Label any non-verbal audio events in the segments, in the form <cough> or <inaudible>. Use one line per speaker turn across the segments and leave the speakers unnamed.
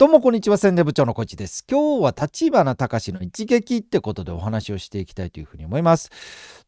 どうもこんにちは宣伝部長のこちです。今日は立花隆の一撃ってことでお話をしていきたいというふうに思います。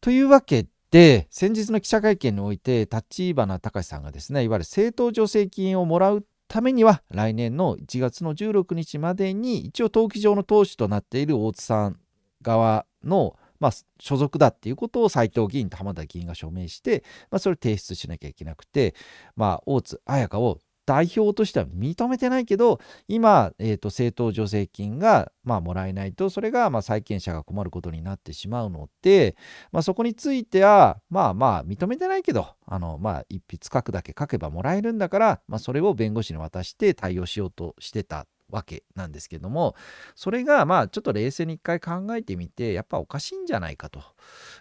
というわけで先日の記者会見において立花隆さんがですねいわゆる政党助成金をもらうためには来年の1月の16日までに一応登記上の党首となっている大津さん側のまあ、所属だっていうことを斉藤議員と浜田議員が署名して、まあ、それを提出しなきゃいけなくて、まあ、大津綾香を代表としては認めてないけど今、えーと、政党助成金が、まあ、もらえないとそれが、まあ、債権者が困ることになってしまうので、まあ、そこについてはまあまあ認めてないけどあの、まあ、一筆書くだけ書けばもらえるんだから、まあ、それを弁護士に渡して対応しようとしてたわけなんですけどもそれがまあちょっと冷静に一回考えてみてやっぱおかしいんじゃないかと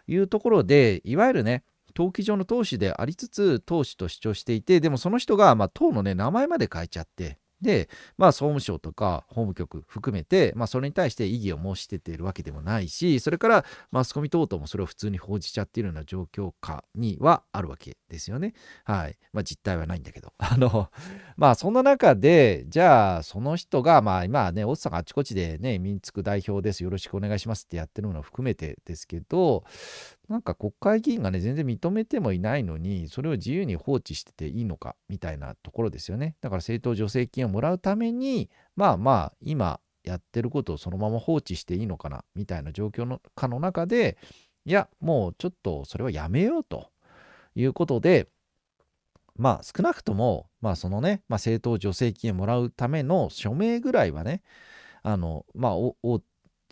いうところでいわゆるね登記上の党首でありつつ党首と主張していてでもその人が、まあ、党の、ね、名前まで変えちゃってで、まあ、総務省とか法務局含めて、まあ、それに対して異議を申し出ているわけでもないしそれからマスコミ等々もそれを普通に報じちゃっているような状況下にはあるわけですよね。はいまあ、実態はないんだけど <laughs> あの、まあ、そんな中でじゃあその人が、まあ、今ね大津さんがあちこちでね民つく代表ですよろしくお願いしますってやってるのを含めてですけどなんか国会議員がね、全然認めてもいないのに、それを自由に放置してていいのか、みたいなところですよね。だから政党助成金をもらうために、まあまあ、今やってることをそのまま放置していいのかな、みたいな状況のかの中で、いや、もうちょっとそれはやめようということで、まあ少なくとも、まあそのね、まあ、政党助成金をもらうための署名ぐらいはね、あの、まあ、大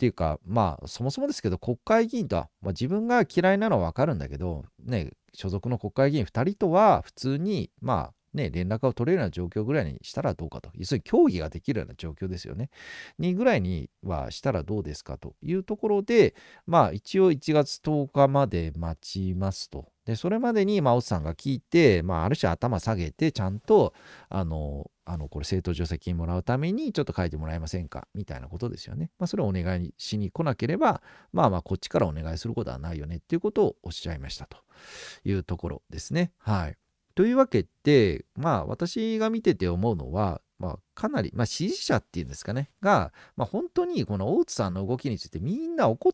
っていうかまあそもそもですけど国会議員とは、まあ、自分が嫌いなのは分かるんだけどね所属の国会議員2人とは普通にまあね、連絡が取れるような状況ぐらいにしたらどうかと、要するに協議ができるような状況ですよね。にぐらいにはしたらどうですかというところで、まあ一応1月10日まで待ちますとでそれまでに、まあ、オツさんが聞いて、まあ、ある種頭下げてちゃんとあのあのこれ政党助成金もらうためにちょっと書いてもらえませんかみたいなことですよね。まあ、それをお願いしに来なければまあまあこっちからお願いすることはないよねっていうことをおっしゃいましたというところですね。はい、というわけでまあ私が見てて思うのはまあ、かなり、まあ、支持者っていうんですかね、が、まあ、本当にこの大津さんの動きについてみんな怒っ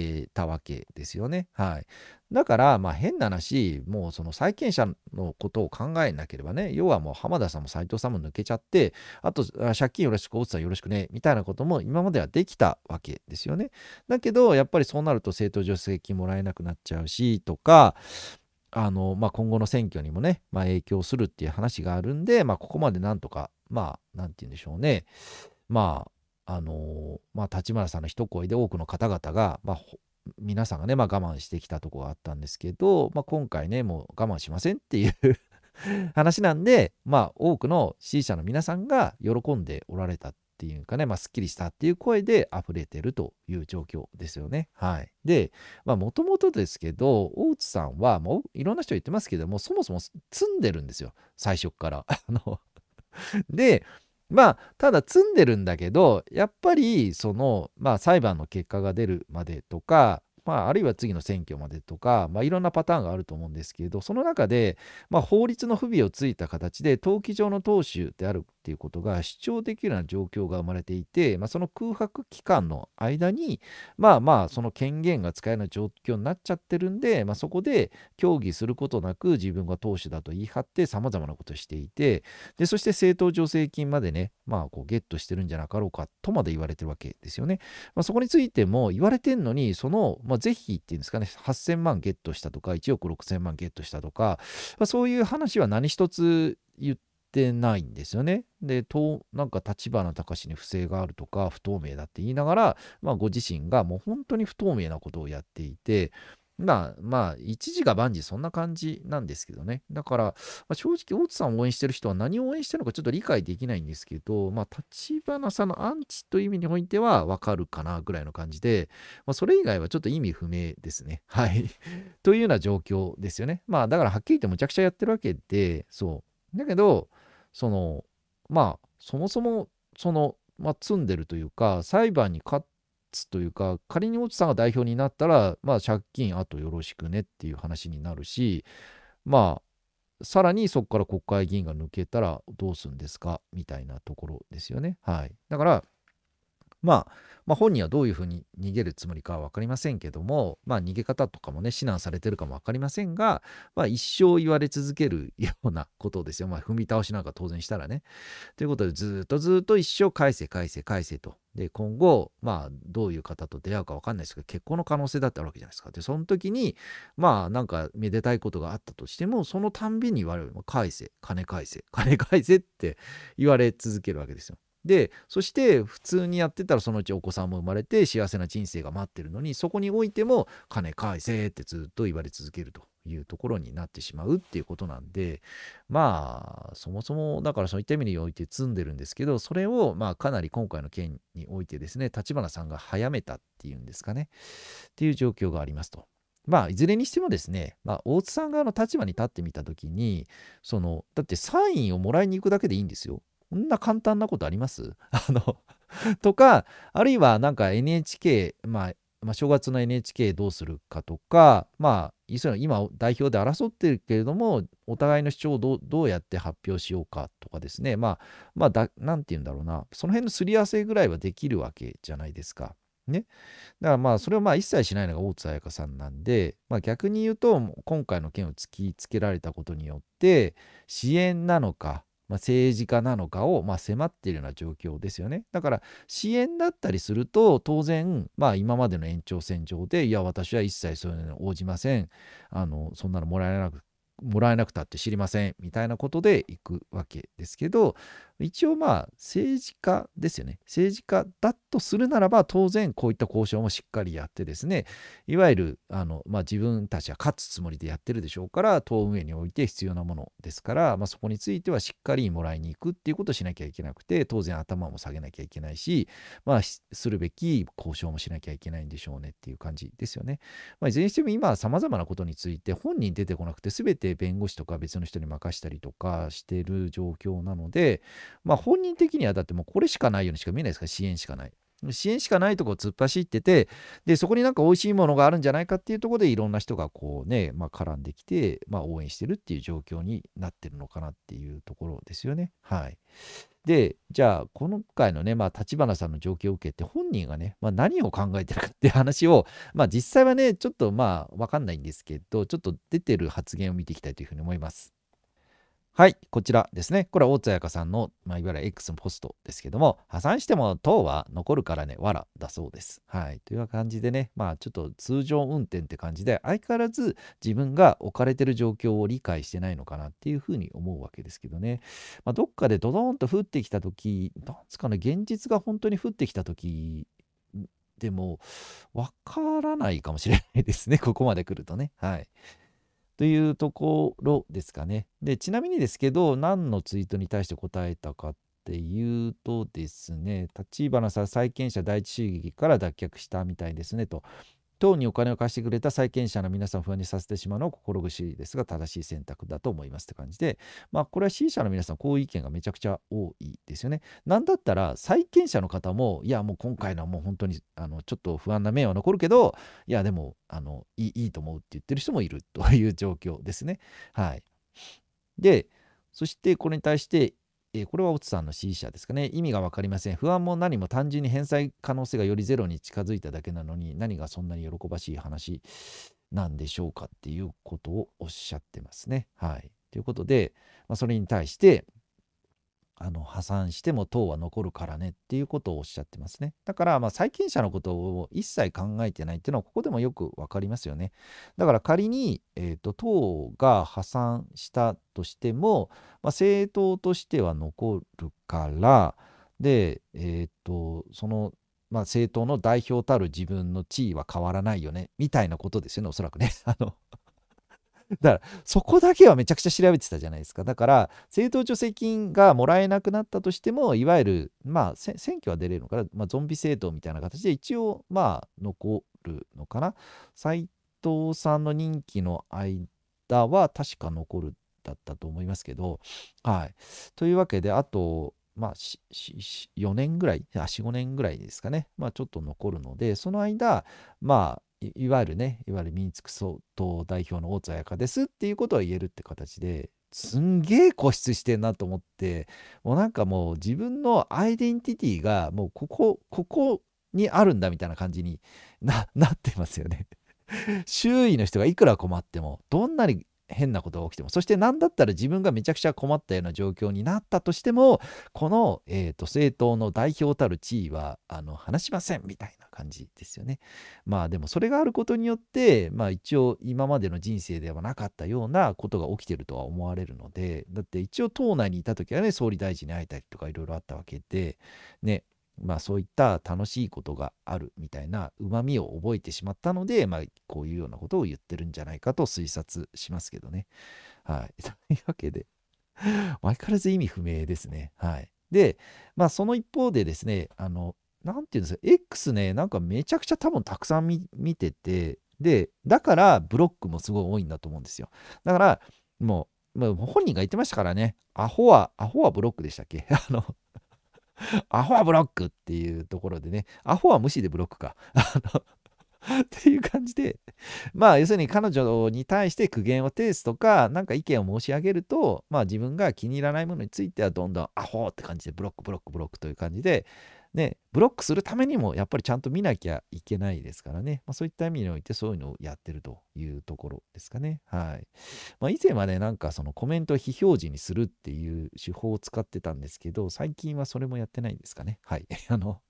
ってたわけですよね。はい。だから、まあ変な話、もうその債権者のことを考えなければね、要はもう浜田さんも斎藤さんも抜けちゃって、あと、借金よろしく、大津さんよろしくね、みたいなことも今まではできたわけですよね。だけど、やっぱりそうなると政党助成金もらえなくなっちゃうし、とか、あの、まあ、今後の選挙にもね、まあ、影響するっていう話があるんで、まあ、ここまでなんとか、まあ、なんて言うんでしょうね。まあ、あのまあ、立村さんの一声で多くの方々が、まあ、皆さんがね、まあ、我慢してきたとこがあったんですけど、まあ、今回ねもう我慢しませんっていう <laughs> 話なんで、まあ、多くの支持者の皆さんが喜んでおられたっていうかね、まあ、すっきりしたっていう声で溢れてるという状況ですよね。はい。で、まあ、もともとですけど、大内さんは、もういろんな人言ってますけども、そもそも積んでるんですよ、最初から。<laughs> あので、まあただ積んでるんだけどやっぱりその、まあ、裁判の結果が出るまでとか、まあ、あるいは次の選挙までとか、まあ、いろんなパターンがあると思うんですけれどその中で、まあ、法律の不備をついた形で登記上の党首であるっていうことが主張できるような状況が生まれていて、まあ、その空白期間の間にまあまあその権限が使えない状況になっちゃってるんで、まあ、そこで協議することなく自分が党首だと言い張ってさまざまなことをしていてでそして政党助成金までね、まあ、こうゲットしてるんじゃなかろうかとまで言われてるわけですよね。まあ、そこについても言われてんのにその、まあ、是非っていうんですかね8000万ゲットしたとか1億6000万ゲットしたとか、まあ、そういう話は何一つ言っててないんですよね。で、なんか立花隆に不正があるとか不透明だって言いながら、まあ、ご自身がもう本当に不透明なことをやっていて、まあ、まあ、一時が万事そんな感じなんですけどね。だから、まあ、正直、大津さんを応援してる人は何を応援してるのかちょっと理解できないんですけど、まあ、立花さんのアンチという意味においてはわかるかなぐらいの感じで、まあ、それ以外はちょっと意味不明ですね。<laughs> はい。というような状況ですよね。まあ、だからはっきり言ってむちゃくちゃやってるわけで、そう。だけど、そのまあそもそもその、まあ、積んでるというか裁判に勝つというか仮に大津さんが代表になったら、まあ、借金あとよろしくねっていう話になるしまあさらにそこから国会議員が抜けたらどうするんですかみたいなところですよね。はい、だからまあ、まあ、本人はどういうふうに逃げるつもりかは分かりませんけども、まあ、逃げ方とかもね、指南されてるかも分かりませんが、まあ、一生言われ続けるようなことですよ。まあ、踏み倒しなんか当然したらね。ということで、ずっとずっと一生返せ、返せ、返せと。で、今後、まあ、どういう方と出会うか分かんないですけど、結婚の可能性だってあるわけじゃないですか。で、その時に、まあ、なんか、めでたいことがあったとしても、そのたんびに我々も返せ、金返せ、金返せって言われ続けるわけですよ。でそして普通にやってたらそのうちお子さんも生まれて幸せな人生が待ってるのにそこにおいても「金返せ」ってずっと言われ続けるというところになってしまうっていうことなんでまあそもそもだからそういった意味において積んでるんですけどそれをまあかなり今回の件においてですね立花さんが早めたっていうんですかねっていう状況がありますと。まあ、いずれにしてもですね、まあ、大津さん側の立場に立ってみたときに、その、だってサインをもらいに行くだけでいいんですよ。こんな簡単なことあります <laughs> あのとか、あるいはなんか NHK、まあ、まあ、正月の NHK どうするかとか、まあ、今代表で争ってるけれども、お互いの主張をどうやって発表しようかとかですね、まあ、まあだ、なんて言うんだろうな、その辺のすり合わせぐらいはできるわけじゃないですか。ね。だからまあ、それをまあ一切しないのが大津彩香さんなんで、まあ逆に言うと、今回の件を突きつけられたことによって、支援なのか、まあ、政治家なのかを、まあ、迫っているような状況ですよね。だから支援だったりすると当然、まあ、今までの延長線上でいや私は一切そういうのに応じませんあのそんなのもらえなくもらえなくたって知りませんみたいなことでいくわけですけど一応まあ政治家ですよね政治家だとするならば当然こういった交渉もしっかりやってですねいわゆるあの、まあ、自分たちは勝つつもりでやってるでしょうから党運営において必要なものですから、まあ、そこについてはしっかりもらいに行くっていうことをしなきゃいけなくて当然頭も下げなきゃいけないし、まあ、するべき交渉もしなきゃいけないんでしょうねっていう感じですよね。まあ、いずれにしても今さまざまなことについて本人出てこなくて全て弁護士とか別の人に任したりとかしてる状況なので、まあ本人的にはだってもうこれしかないようにしか見えないですから支援しかない。支援しかないとこを突っ走っててでそこになんか美味しいものがあるんじゃないかっていうとこでいろんな人がこうね、まあ、絡んできて、まあ、応援してるっていう状況になってるのかなっていうところですよね。はい、でじゃあ今回のね、まあ、立花さんの状況を受けて本人がね、まあ、何を考えてるかっていう話を、まあ、実際はねちょっとまあ分かんないんですけどちょっと出てる発言を見ていきたいというふうに思います。はい、こちらですね。これは大津彩香さんの、まあ、いわゆる X のポストですけども、破産しても党は残るからね、わらだそうです。はい、という感じでね、まあちょっと通常運転って感じで、相変わらず自分が置かれてる状況を理解してないのかなっていうふうに思うわけですけどね、まあ、どっかでドドーンと降ってきた時、なんですかね、現実が本当に降ってきた時でも、わからないかもしれないですね、ここまで来るとね。はい。というところですかね。で、ちなみにですけど、何のツイートに対して答えたかっていうとですね、立花さん、債権者第一主義から脱却したみたいですねと。等にお金を貸してくれた債権者の皆さんを不安にさせてしまうのは心苦しいですが正しい選択だと思いますって感じで、まあ、これは C 社の皆さんこういう意見がめちゃくちゃ多いですよね。なんだったら債権者の方もいやもう今回のはもう本当にあのちょっと不安な面は残るけどいやでもあのいいと思うって言ってる人もいるという状況ですね。はい、でそしてこれに対してえこれはオツさんの C 社ですかね。意味が分かりません。不安も何も単純に返済可能性がよりゼロに近づいただけなのに、何がそんなに喜ばしい話なんでしょうかっていうことをおっしゃってますね。はい。ということで、まあ、それに対して、あの破産しても党は残るからねっていうことをおっしゃってますね。だからまあ債権者のことを一切考えてないっていうのはここでもよくわかりますよね。だから仮に、えーと、党が破産したとしても、まあ、政党としては残るからで、えーとその、まあ、政党の代表たる自分の地位は変わらないよねみたいなことですよねおそらくね。<laughs> あの <laughs> だからそこだけはめちゃくちゃ調べてたじゃないですかだから政党助成金がもらえなくなったとしてもいわゆるまあ選挙は出れるのかな、まあ、ゾンビ政党みたいな形で一応まあ残るのかな斎藤さんの任期の間は確か残るだったと思いますけどはいというわけであとまあ、4年ぐらい、4、5年ぐらいですかね。まあ、ちょっと残るので、その間、まあ、いわゆるねいわゆる民族総統代表の大津彩香ですっていうことは言えるって形ですんげえ固執してんなと思ってもうなんかもう自分のアイデンティティがもうここここにあるんだみたいな感じにな <laughs> ってますよね。<laughs> 周囲の人がいくら困ってもどんなに変なことが起きてもそして何だったら自分がめちゃくちゃ困ったような状況になったとしてもこの、えーと、政党の代表たる地位はあの話しませんみたいな感じですよね。まあでもそれがあることによって、まあ、一応今までの人生ではなかったようなことが起きてるとは思われるのでだって一応党内にいた時はね総理大臣に会えたりとかいろいろあったわけでねまあ、そういった楽しいことがあるみたいなうまみを覚えてしまったので、まあ、こういうようなことを言ってるんじゃないかと推察しますけどね。はい。<laughs> というわけで、相変わらず意味不明ですね。はい。で、まあ、その一方でですね、あの、なんていうんですか、X ね、なんかめちゃくちゃ多分たくさん見てて、で、だからブロックもすごい多いんだと思うんですよ。だから、もう、まあ、本人が言ってましたからね、アホは、アホはブロックでしたっけ <laughs> あの <laughs> アホはブロックっていうところでね、アホは無視でブロックか。<laughs> っていう感じで、まあ要するに彼女に対して苦言を呈すとか、何か意見を申し上げると、まあ自分が気に入らないものについてはどんどんアホって感じでブロックブロックブロックという感じで、ね、ブロックするためにもやっぱりちゃんと見なきゃいけないですからね、まあ、そういった意味においてそういうのをやってるというところですかね。はいまあ、以前はね、なんかそのコメントを非表示にするっていう手法を使ってたんですけど、最近はそれもやってないんですかね。はい。<laughs> あの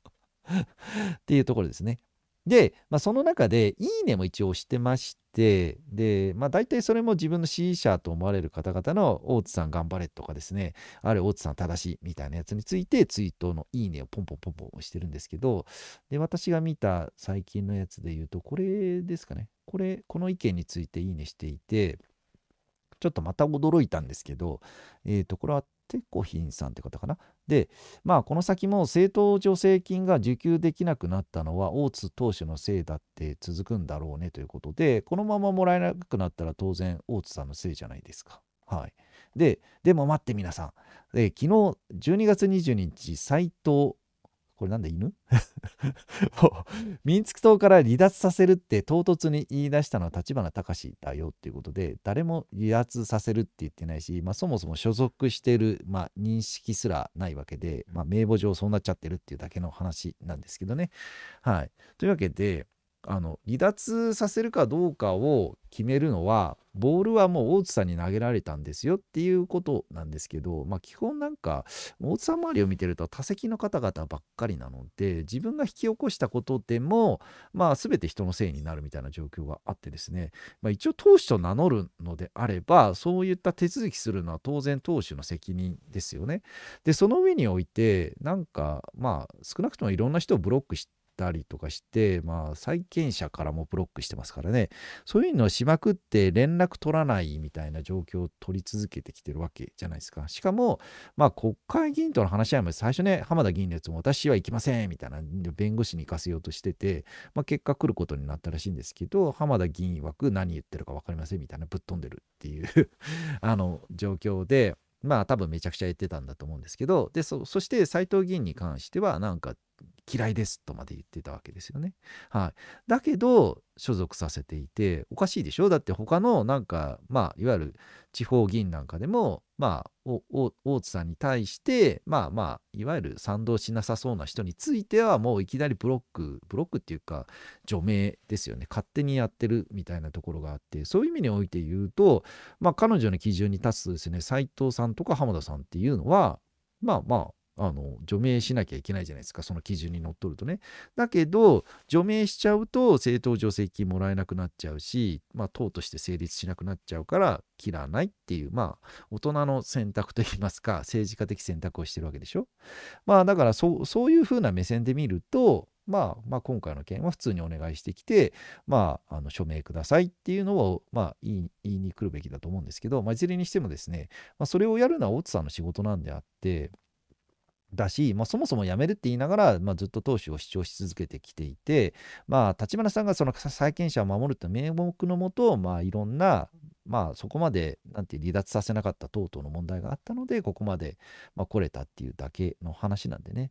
っていうところですね。で、まあ、その中で、いいねも一応押してまして、で、まあ、大体それも自分の支持者と思われる方々の、大津さん頑張れとかですね、ある大津さん正しいみたいなやつについて、ツイートのいいねをポンポンポンポン押してるんですけど、で、私が見た最近のやつで言うと、これですかね。これ、この意見についていいねしていて、ちょっとまた驚いたんですけど、えっ、ー、と、これはテコヒンさんって方かな。で、まあ、この先も政党助成金が受給できなくなったのは大津投手のせいだって続くんだろうねということでこのままもらえなくなったら当然大津さんのせいじゃないですか。はい、ででも待って皆さん、えー、昨日12月22日斎藤これなんだ犬 <laughs> もう民族党から離脱させるって唐突に言い出したのは立花隆だよっていうことで誰も離脱させるって言ってないし、まあ、そもそも所属してる、まあ、認識すらないわけで、まあ、名簿上そうなっちゃってるっていうだけの話なんですけどね。はい、というわけであの離脱させるかどうかを決めるのはボールはもう大津さんに投げられたんですよっていうことなんですけど、まあ、基本なんか大津さん周りを見てると他責の方々ばっかりなので自分が引き起こしたことでも、まあ、全て人のせいになるみたいな状況があってですね、まあ、一応投手と名乗るのであればそういった手続きするのは当然投手の責任ですよね。でその上においてなんかまあ少なくともいろんな人をブロックしてたりとかして、まあ、債権者からもブロックしてますからね、そういうのをしまくって連絡取らないみたいな状況を取り続けてきてるわけじゃないですか。しかも、まあ、国会議員との話し合いも最初ね、浜田議員のやつも私は行きませんみたいな、弁護士に行かせようとしてて、まあ、結果来ることになったらしいんですけど、浜田議員枠何言ってるか分かりませんみたいな、ぶっ飛んでるっていう <laughs> あの、状況で、まあ多分めちゃくちゃ言ってたんだと思うんですけど、で、そして斎藤議員に関しては、なんか嫌いですとまで言ってたわけですよね。はい、だけど所属させていておかしいでしょだって他のなんかまあいわゆる地方議員なんかでもまあ大津さんに対してまあまあいわゆる賛同しなさそうな人についてはもういきなりブロックブロックっていうか除名ですよね勝手にやってるみたいなところがあってそういう意味において言うとまあ彼女の基準に立つとですね斎藤さんとか浜田さんっていうのはまあまああの除名しなきゃいけないじゃないですかその基準にのっとるとね。だけど除名しちゃうと政党助成金もらえなくなっちゃうし、まあ、党として成立しなくなっちゃうから切らないっていうまあ大人の選択といいますか政治家的選択をしてるわけでしょ。まあだからそそういうふうな目線で見ると、まあ、まあ今回の件は普通にお願いしてきて、まあ、あの署名くださいっていうのを、まあ、言いに来るべきだと思うんですけど、まあ、いずれにしてもですね、まあ、それをやるのは大津さんの仕事なんであって。だし、まあ、そもそも辞めるって言いながら、まあ、ずっと党首を主張し続けてきていて、まあ、立花さんがその債権者を守るという名目のもと、まあ、いろんな、まあ、そこまでなんて離脱させなかった等々の問題があったのでここまで、まあ、来れたっていうだけの話なんでね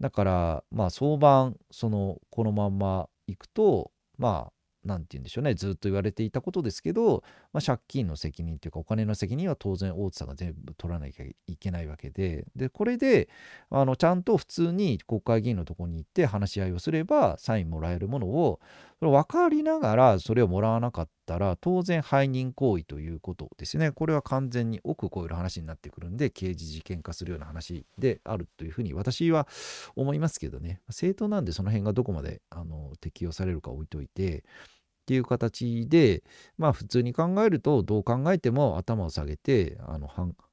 だから、まあ、早晩そのこのまんまいくとまあ何て言うんでしょうねずっと言われていたことですけど、まあ、借金の責任というかお金の責任は当然大津さんが全部取らなきゃいけないわけででこれであのちゃんと普通に国会議員のとこに行って話し合いをすればサインもらえるものをこれ分かりながらそれをもらわなかったら当然背任行為ということですね。これは完全に億超える話になってくるんで刑事事件化するような話であるというふうに私は思いますけどね政党なんでその辺がどこまであの適用されるか置いといてっていう形でまあ普通に考えるとどう考えても頭を下げてあの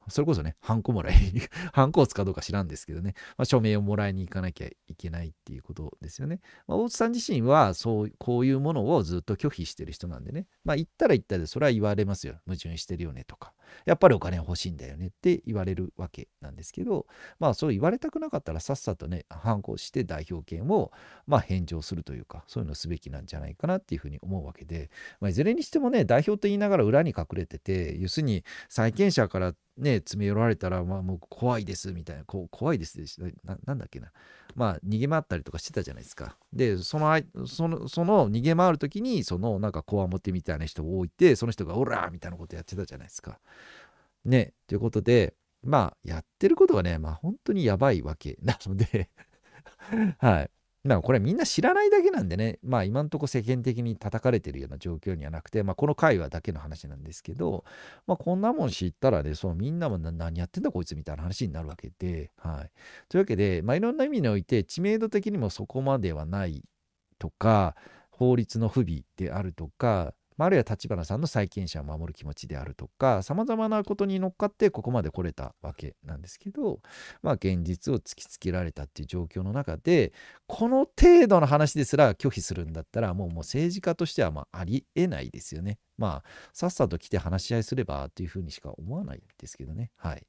それこそね、ハンコもらい <laughs> ハンコを使うどうか知らんですけどね、まあ、署名をもらいに行かなきゃいけないっていうことですよね。まあ、大津さん自身は、そう、こういうものをずっと拒否してる人なんでね、まあ、言ったら言ったで、それは言われますよ。矛盾してるよねとか、やっぱりお金欲しいんだよねって言われるわけなんですけど、まあ、そう言われたくなかったら、さっさとね、ハンコして代表権を、まあ、返上するというか、そういうのをすべきなんじゃないかなっていうふうに思うわけで、まあ、いずれにしてもね、代表と言いながら裏に隠れてて、要するに債権者からね、詰め寄られたら、まあ、もう怖いですみたいな、こう怖いですでななんだっけな、まあ、逃げ回ったりとかしてたじゃないですか。で、そのそのその逃げ回る時に、そのなんか怖もてみたいな人を置いて、その人がオラみたいなことやってたじゃないですか。ね、ということで、まあ、やってることがね、まあ、本当にやばいわけなので <laughs> はい。だからこれみんな知らないだけなんでね、まあ今んとこ世間的に叩かれてるような状況にはなくて、まあこの会話だけの話なんですけど、まあこんなもん知ったらね、そのみんなも何やってんだこいつみたいな話になるわけで、はい。というわけで、まあいろんな意味において知名度的にもそこまではないとか、法律の不備であるとか、まあ、あるいは立花さんの債権者を守る気持ちであるとかさまざまなことに乗っかってここまで来れたわけなんですけど、まあ、現実を突きつけられたっていう状況の中でこの程度の話ですら拒否するんだったらもうもう政治家としてはまあありえないですよね。まあさっさと来て話し合いすればというふうにしか思わないですけどね。はい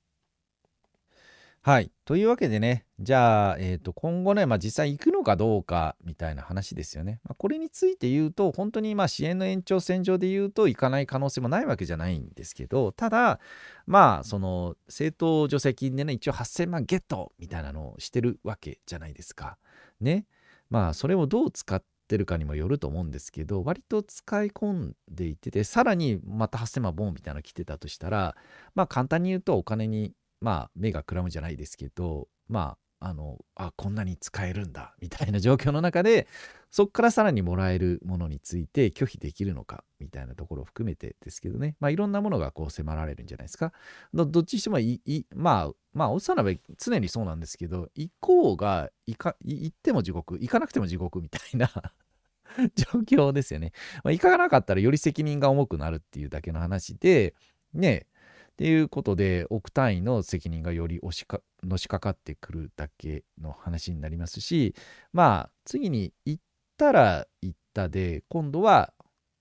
はい。というわけでね、じゃあ、えーと、今後ね、まあ、実際行くのかどうかみたいな話ですよね。まあ、これについて言うと、本当にまあ支援の延長線上で言うと、行かない可能性もないわけじゃないんですけど、ただ、まあ、その政党助成金でね、一応8000万ゲットみたいなのをしてるわけじゃないですか。ね。まあ、それをどう使ってるかにもよると思うんですけど、割と使い込んでいてて、さらにまた8000万ボンみたいなの来てたとしたら、まあ、簡単に言うとお金にまあ、目がくらむじゃないですけど、まあ、あの、あ、こんなに使えるんだ、みたいな状況の中で、そこからさらにもらえるものについて拒否できるのか、みたいなところを含めてですけどね、まあ、いろんなものがこう迫られるんじゃないですか。どっちにしてもいい、まあ、まあ、おっさなべ、常にそうなんですけど、行こうが、行か、行っても地獄、行かなくても地獄みたいな <laughs> 状況ですよね。まあ、行かなかったらより責任が重くなるっていうだけの話で、ね、っていうことで億単位の責任がより押しかのしかかってくるだけの話になりますしまあ次に行ったら行ったで今度は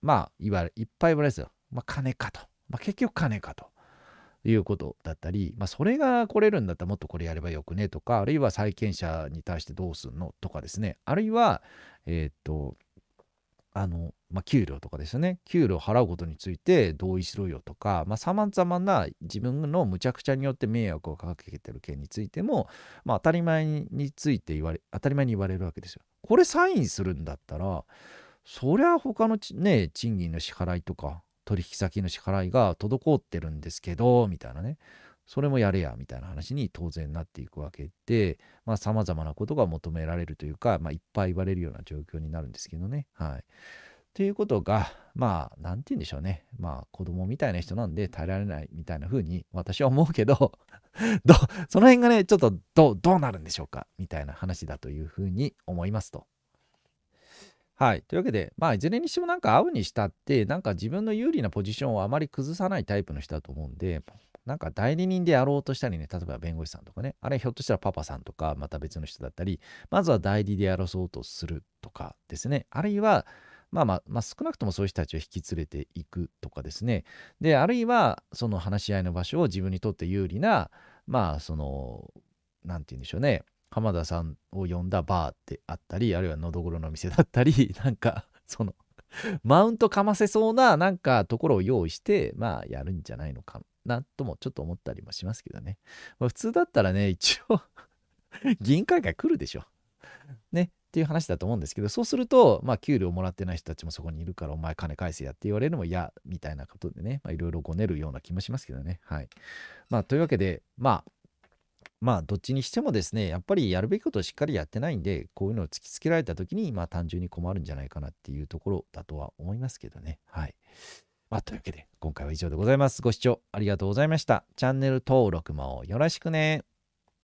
まあいわゆるいっぱい言わいですよ、まあ、金かと、まあ、結局金かと。いうことだったり、まあ、それが来れるんだったらもっとこれやればよくねとか、あるいは債権者に対してどうすんのとかですね、あるいは、えー、っと、あの、まあ、給料とかですよね給料払うことについて同意しろよとかさまざ、まな自分のむちゃくちゃによって迷惑をかけてる件についても、まあ、当たり前について言われ当たり前に言われるわけですよ。これサインするんだったらそりゃ他のね賃金の支払いとか取引先の支払いが滞ってるんですけどみたいなねそれもやれやみたいな話に当然なっていくわけでさまざ、まなことが求められるというか、まあ、いっぱい言われるような状況になるんですけどね。はいていうことが、まあ、何て言うんでしょうね。まあ、子供みたいな人なんで耐えられないみたいな風に私は思うけど、<laughs> どその辺がね、ちょっとどどうなるんでしょうかみたいな話だという風に思いますと。はい。というわけで、まあ、いずれにしてもなんか会うにしたって、なんか自分の有利なポジションをあまり崩さないタイプの人だと思うんで、なんか代理人でやろうとしたりね、例えば弁護士さんとかね、あれひょっとしたらパパさんとか、また別の人だったり、まずは代理でやらそうとするとかですね、あるいは、まあまあ、まあ、少なくともそういう人たちを引き連れていくとかですね。で、あるいは、その話し合いの場所を自分にとって有利な、まあ、その、何て言うんでしょうね。浜田さんを呼んだバーってあったり、あるいはのどぐろの店だったり、<laughs> なんか、その、マウントかませそうな、なんか、ところを用意して、まあ、やるんじゃないのかなとも、ちょっと思ったりもしますけどね。まあ、普通だったらね、一応議員会館来るでしょ。ね、っていう話だと思うんですけどそうするとまあ給料もらってない人たちもそこにいるからお前金返せやって言われるのも嫌みたいなことでねいろいろごねるような気もしますけどねはいまあというわけでまあまあどっちにしてもですねやっぱりやるべきことをしっかりやってないんでこういうのを突きつけられた時にまあ単純に困るんじゃないかなっていうところだとは思いますけどねはいまあというわけで今回は以上でございますご視聴ありがとうございましたチャンネル登録もよろしくね